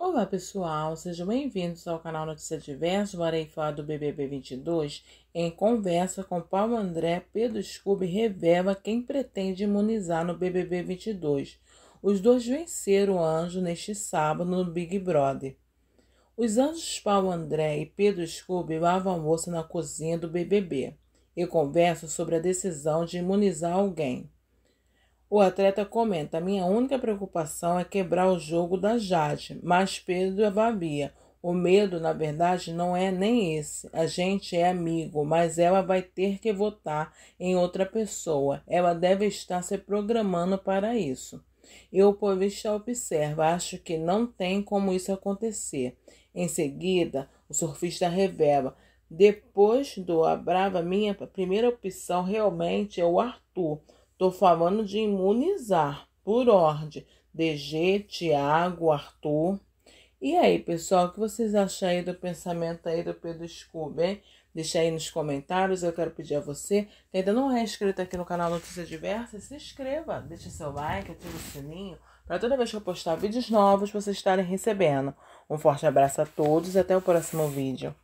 Olá pessoal, sejam bem-vindos ao canal Notícias Diversas. aí falar do BBB 22 em conversa com Paulo André. Pedro Scooby revela quem pretende imunizar no BBB 22. Os dois venceram o anjo neste sábado no Big Brother. Os anjos Paulo André e Pedro Scooby lavam almoço na cozinha do BBB e conversam sobre a decisão de imunizar alguém. O atleta comenta: Minha única preocupação é quebrar o jogo da Jade, mas Pedro avavia. O medo, na verdade, não é nem esse. A gente é amigo, mas ela vai ter que votar em outra pessoa. Ela deve estar se programando para isso. E o polista observa: Acho que não tem como isso acontecer. Em seguida, o surfista revela: Depois do Abrava, minha primeira opção realmente é o Arthur Estou falando de imunizar por ordem. DG, Tiago, Arthur. E aí, pessoal, o que vocês acham aí do pensamento aí do Pedro Scooby, hein? Deixa aí nos comentários, eu quero pedir a você, que ainda não é inscrito aqui no canal Notícias Diversas, se inscreva, deixe seu like, ative o sininho, para toda vez que eu postar vídeos novos, vocês estarem recebendo. Um forte abraço a todos e até o próximo vídeo.